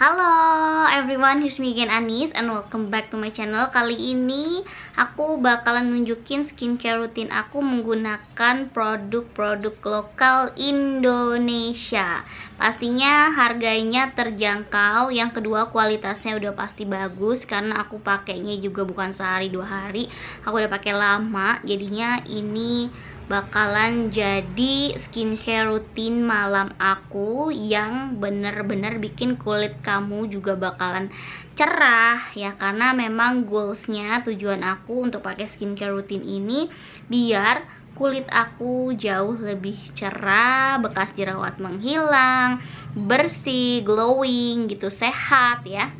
Halo everyone, here's me again Anis and welcome back to my channel Kali ini aku bakalan nunjukin skincare rutin aku menggunakan produk-produk lokal Indonesia Pastinya harganya terjangkau, yang kedua kualitasnya udah pasti bagus Karena aku pakainya juga bukan sehari dua hari, aku udah pakai lama jadinya ini bakalan jadi skincare rutin malam aku yang bener-bener bikin kulit kamu juga bakalan cerah ya karena memang goalsnya tujuan aku untuk pakai skincare rutin ini biar kulit aku jauh lebih cerah, bekas jerawat menghilang, bersih, glowing gitu, sehat ya.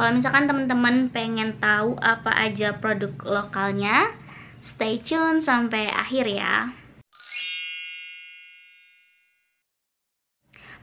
Kalau misalkan teman-teman pengen tahu apa aja produk lokalnya, Stay tune sampai akhir ya.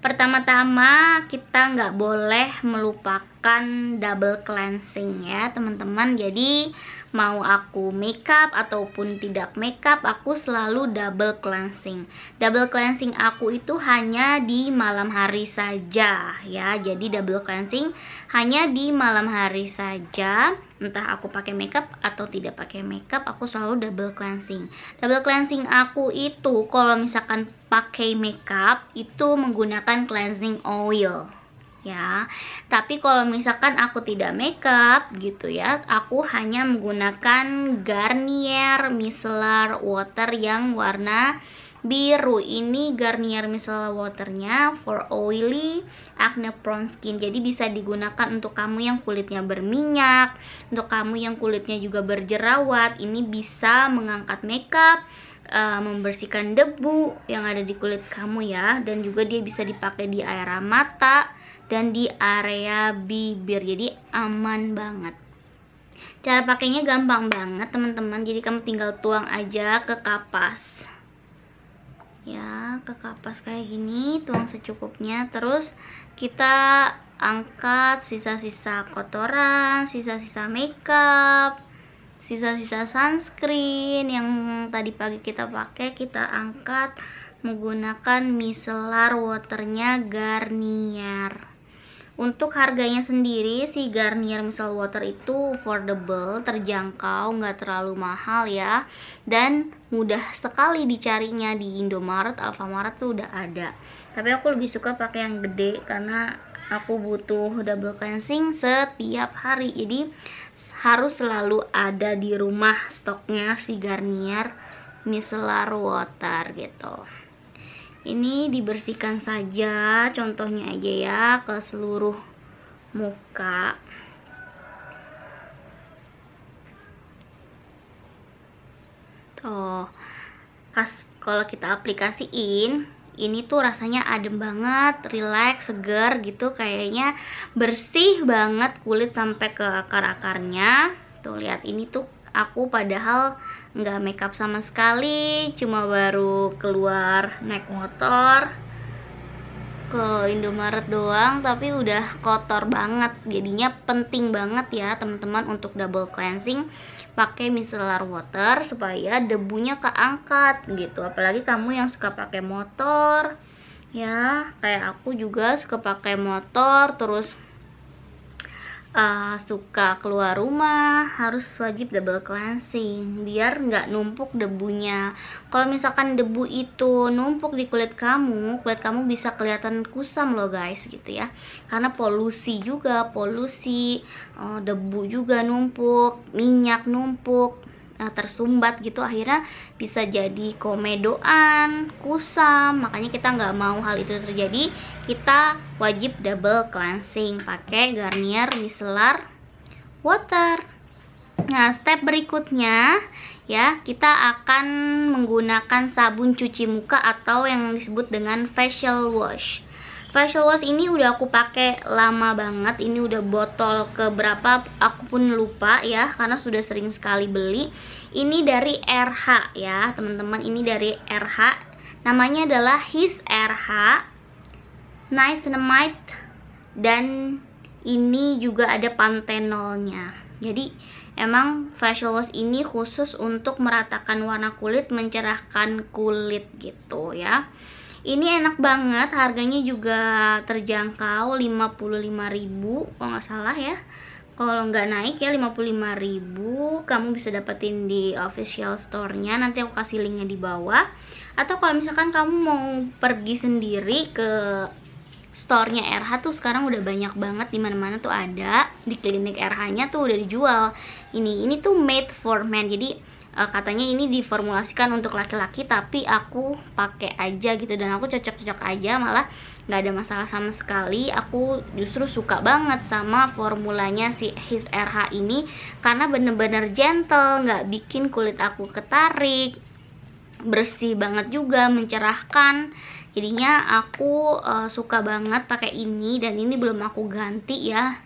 Pertama-tama kita nggak boleh melupakan double cleansing ya teman-teman. Jadi mau aku makeup ataupun tidak makeup aku selalu double cleansing double cleansing aku itu hanya di malam hari saja ya jadi double cleansing hanya di malam hari saja entah aku pakai makeup atau tidak pakai makeup aku selalu double cleansing double cleansing aku itu kalau misalkan pakai makeup itu menggunakan cleansing oil ya. Tapi kalau misalkan aku tidak makeup gitu ya, aku hanya menggunakan Garnier micellar water yang warna biru ini Garnier micellar waternya for oily acne prone skin jadi bisa digunakan untuk kamu yang kulitnya berminyak untuk kamu yang kulitnya juga berjerawat ini bisa mengangkat makeup uh, membersihkan debu yang ada di kulit kamu ya dan juga dia bisa dipakai di area mata dan di area bibir jadi aman banget cara pakainya gampang banget teman-teman jadi kamu tinggal tuang aja ke kapas ya ke kapas kayak gini tuang secukupnya terus kita angkat sisa-sisa kotoran sisa-sisa makeup sisa-sisa sunscreen yang tadi pagi kita pakai kita angkat menggunakan micellar waternya Garnier untuk harganya sendiri si Garnier Micellar Water itu affordable, terjangkau, nggak terlalu mahal ya. Dan mudah sekali dicarinya di Indomaret, Alfamaret tuh udah ada. Tapi aku lebih suka pakai yang gede karena aku butuh double cleansing setiap hari. Jadi harus selalu ada di rumah stoknya si Garnier Micellar Water gitu ini dibersihkan saja contohnya aja ya ke seluruh muka tuh pas kalau kita aplikasiin ini tuh rasanya adem banget, relax, segar gitu kayaknya bersih banget kulit sampai ke akar-akarnya tuh lihat ini tuh aku padahal nggak make up sama sekali cuma baru keluar naik motor ke Indomaret doang tapi udah kotor banget jadinya penting banget ya teman-teman untuk double cleansing pakai micellar water supaya debunya keangkat gitu apalagi kamu yang suka pakai motor ya kayak aku juga suka pakai motor terus uh, suka keluar rumah harus wajib double cleansing biar nggak numpuk debunya kalau misalkan debu itu numpuk di kulit kamu kulit kamu bisa kelihatan kusam loh guys gitu ya karena polusi juga polusi uh, debu juga numpuk minyak numpuk uh, tersumbat gitu akhirnya bisa jadi komedoan kusam makanya kita nggak mau hal itu terjadi kita wajib double cleansing pakai Garnier micellar water nah step berikutnya ya kita akan menggunakan sabun cuci muka atau yang disebut dengan facial wash facial wash ini udah aku pakai lama banget ini udah botol ke berapa aku pun lupa ya karena sudah sering sekali beli ini dari RH ya teman-teman ini dari RH namanya adalah His RH Nice Niacinamide dan ini juga ada pantenolnya jadi emang facial wash ini khusus untuk meratakan warna kulit mencerahkan kulit gitu ya ini enak banget, harganya juga terjangkau 55.000 kalau nggak salah ya. Kalau nggak naik ya 55.000, kamu bisa dapetin di official store-nya. Nanti aku kasih linknya di bawah. Atau kalau misalkan kamu mau pergi sendiri ke store-nya RH tuh sekarang udah banyak banget di mana-mana tuh ada di klinik RH-nya tuh udah dijual. Ini ini tuh made for men. Jadi uh, katanya ini diformulasikan untuk laki-laki tapi aku pakai aja gitu dan aku cocok-cocok aja malah nggak ada masalah sama sekali aku justru suka banget sama formulanya si His RH ini karena bener-bener gentle nggak bikin kulit aku ketarik bersih banget juga mencerahkan jadinya aku uh, suka banget pakai ini dan ini belum aku ganti ya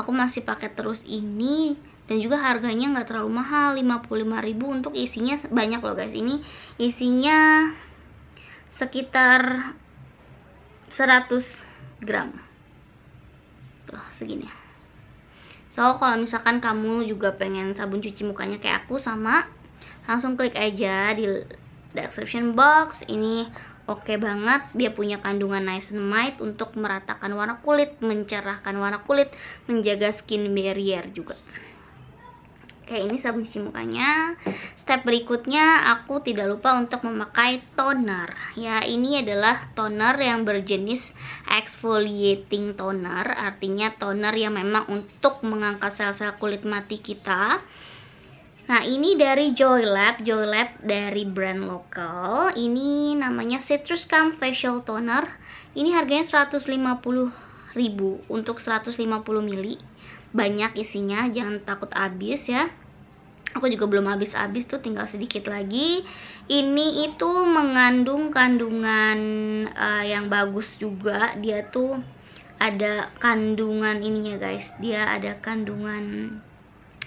aku masih pakai terus ini dan juga harganya nggak terlalu mahal 55.000 untuk isinya banyak loh guys ini isinya sekitar 100 gram tuh segini so kalau misalkan kamu juga pengen sabun cuci mukanya kayak aku sama langsung klik aja di description box ini oke okay banget dia punya kandungan niacinamide untuk meratakan warna kulit mencerahkan warna kulit menjaga skin barrier juga Oke, ini sabun cuci mukanya. Step berikutnya aku tidak lupa untuk memakai toner. Ya, ini adalah toner yang berjenis exfoliating toner, artinya toner yang memang untuk mengangkat sel-sel kulit mati kita. Nah, ini dari Joylab, Joylab dari brand lokal. Ini namanya Citrus Calm Facial Toner. Ini harganya 150 ribu untuk 150 mili banyak isinya jangan takut habis ya aku juga belum habis-habis tuh tinggal sedikit lagi ini itu mengandung kandungan uh, yang bagus juga dia tuh ada kandungan ininya guys dia ada kandungan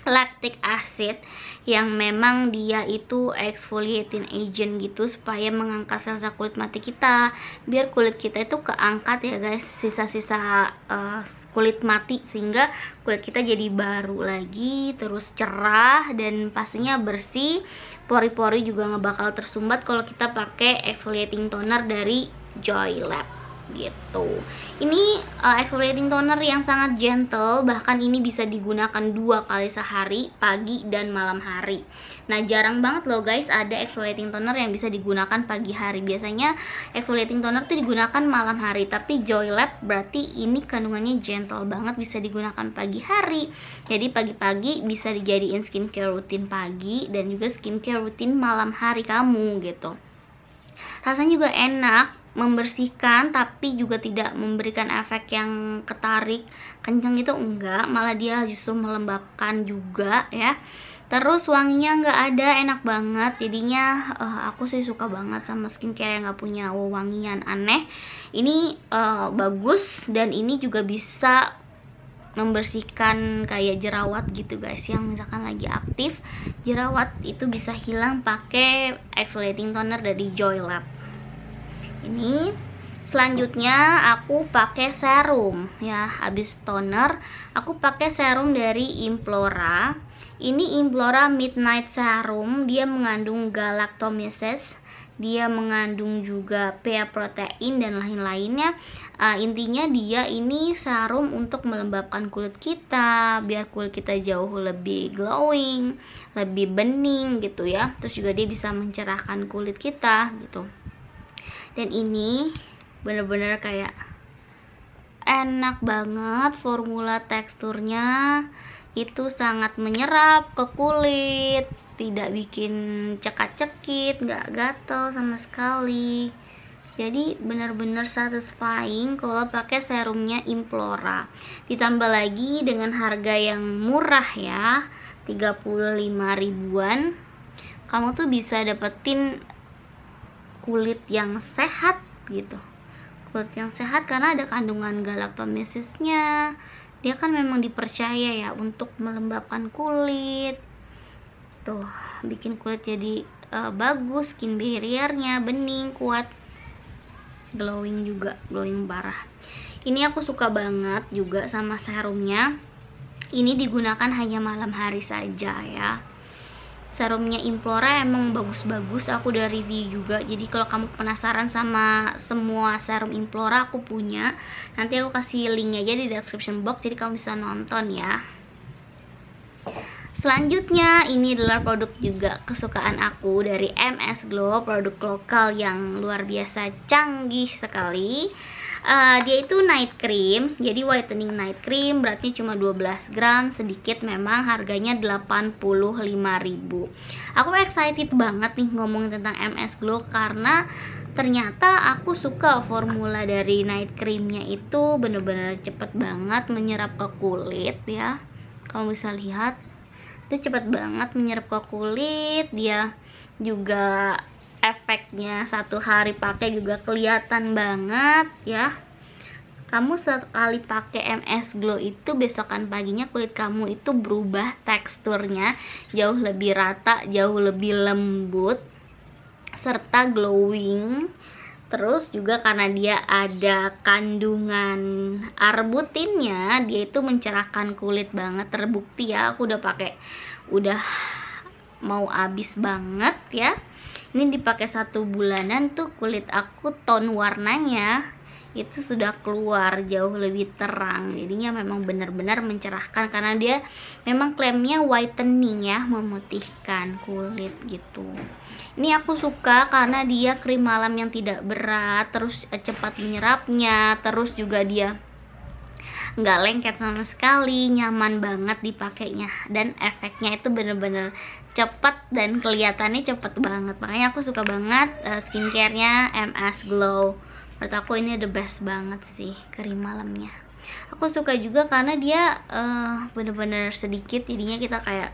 lactic acid yang memang dia itu exfoliating agent gitu supaya mengangkat sel-sel kulit mati kita biar kulit kita itu keangkat ya guys sisa-sisa uh, kulit mati sehingga kulit kita jadi baru lagi terus cerah dan pastinya bersih pori-pori juga nggak bakal tersumbat kalau kita pakai exfoliating toner dari Joy Lab gitu ini uh, exfoliating toner yang sangat gentle bahkan ini bisa digunakan dua kali sehari pagi dan malam hari nah jarang banget loh guys ada exfoliating toner yang bisa digunakan pagi hari biasanya exfoliating toner tuh digunakan malam hari tapi Joy Lab berarti ini kandungannya gentle banget bisa digunakan pagi hari jadi pagi-pagi bisa dijadiin skincare rutin pagi dan juga skincare rutin malam hari kamu gitu rasanya juga enak membersihkan tapi juga tidak memberikan efek yang ketarik kencang itu enggak malah dia justru melembabkan juga ya terus wanginya enggak ada enak banget jadinya uh, aku sih suka banget sama skincare yang nggak punya wangian aneh ini uh, bagus dan ini juga bisa membersihkan kayak jerawat gitu guys yang misalkan lagi aktif jerawat itu bisa hilang pakai exfoliating toner dari Joy Lab ini selanjutnya aku pakai serum ya habis toner aku pakai serum dari Implora ini Implora Midnight Serum dia mengandung galactomyces dia mengandung juga pea protein dan lain-lainnya uh, intinya dia ini serum untuk melembabkan kulit kita biar kulit kita jauh lebih glowing lebih bening gitu ya terus juga dia bisa mencerahkan kulit kita gitu dan ini bener-bener kayak enak banget formula teksturnya itu sangat menyerap ke kulit tidak bikin cekat-cekit gak gatel sama sekali jadi benar-benar satisfying kalau pakai serumnya Implora ditambah lagi dengan harga yang murah ya 35 ribuan kamu tuh bisa dapetin kulit yang sehat gitu kulit yang sehat karena ada kandungan galactomycesnya dia kan memang dipercaya ya untuk melembabkan kulit tuh bikin kulit jadi uh, bagus skin barriernya bening kuat glowing juga glowing parah ini aku suka banget juga sama serumnya ini digunakan hanya malam hari saja ya serumnya Implora emang bagus-bagus aku udah review juga jadi kalau kamu penasaran sama semua serum Implora aku punya nanti aku kasih linknya aja di description box jadi kamu bisa nonton ya Selanjutnya ini adalah produk juga kesukaan aku dari MS Glow Produk lokal yang luar biasa canggih sekali uh, dia itu night cream jadi whitening night cream beratnya cuma 12 gram sedikit memang harganya 85.000 aku excited banget nih ngomong tentang MS Glow karena ternyata aku suka formula dari night creamnya itu bener-bener cepet banget menyerap ke kulit ya kamu bisa lihat itu cepet banget menyerap ke kulit dia juga efeknya satu hari pakai juga kelihatan banget ya kamu sekali pakai MS Glow itu besokan paginya kulit kamu itu berubah teksturnya jauh lebih rata, jauh lebih lembut serta glowing. Terus juga karena dia ada kandungan arbutinnya, dia itu mencerahkan kulit banget. Terbukti ya, aku udah pakai udah mau habis banget ya ini dipakai satu bulanan tuh kulit aku tone warnanya itu sudah keluar jauh lebih terang jadinya memang benar-benar mencerahkan karena dia memang klaimnya whitening ya memutihkan kulit gitu ini aku suka karena dia krim malam yang tidak berat terus eh, cepat menyerapnya terus juga dia nggak lengket sama sekali nyaman banget dipakainya dan efeknya itu bener-bener cepet dan kelihatannya cepet banget makanya aku suka banget uh, skincarenya MS Glow menurut aku ini the best banget sih krim malamnya aku suka juga karena dia eh, bener-bener uh, sedikit jadinya kita kayak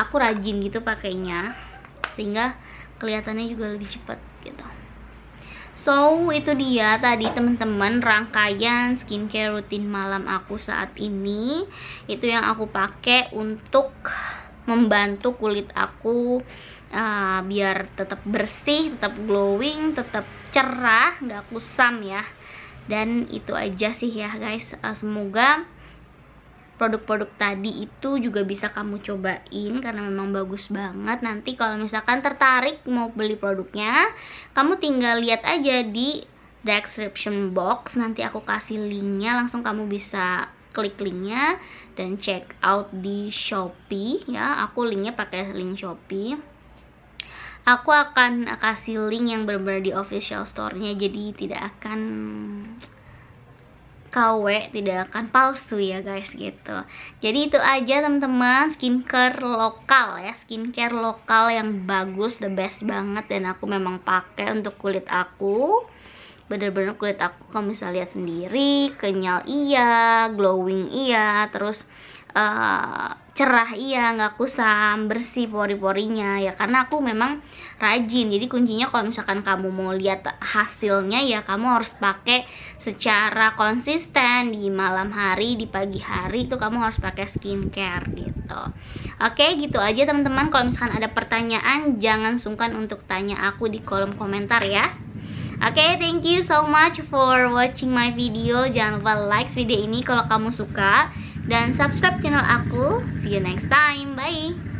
aku rajin gitu pakainya sehingga kelihatannya juga lebih cepat gitu So, itu dia tadi teman-teman rangkaian skincare rutin malam aku saat ini. Itu yang aku pakai untuk membantu kulit aku uh, biar tetap bersih, tetap glowing, tetap cerah, nggak kusam ya. Dan itu aja sih ya guys. Uh, semoga produk-produk tadi itu juga bisa kamu cobain karena memang bagus banget nanti kalau misalkan tertarik mau beli produknya kamu tinggal lihat aja di description box nanti aku kasih linknya langsung kamu bisa klik linknya dan check out di Shopee ya aku linknya pakai link Shopee aku akan kasih link yang benar-benar di official store-nya jadi tidak akan KW tidak akan palsu ya guys gitu jadi itu aja teman-teman skincare lokal ya skincare lokal yang bagus the best banget dan aku memang pakai untuk kulit aku bener-bener kulit aku kamu bisa lihat sendiri kenyal iya glowing iya terus uh, cerah iya nggak kusam bersih pori-porinya ya karena aku memang rajin jadi kuncinya kalau misalkan kamu mau lihat hasilnya ya kamu harus pakai secara konsisten di malam hari di pagi hari itu kamu harus pakai skincare gitu oke gitu aja teman-teman kalau misalkan ada pertanyaan jangan sungkan untuk tanya aku di kolom komentar ya Oke, okay, thank you so much for watching my video. Jangan lupa like video ini kalau kamu suka dan subscribe channel aku. See you next time. Bye.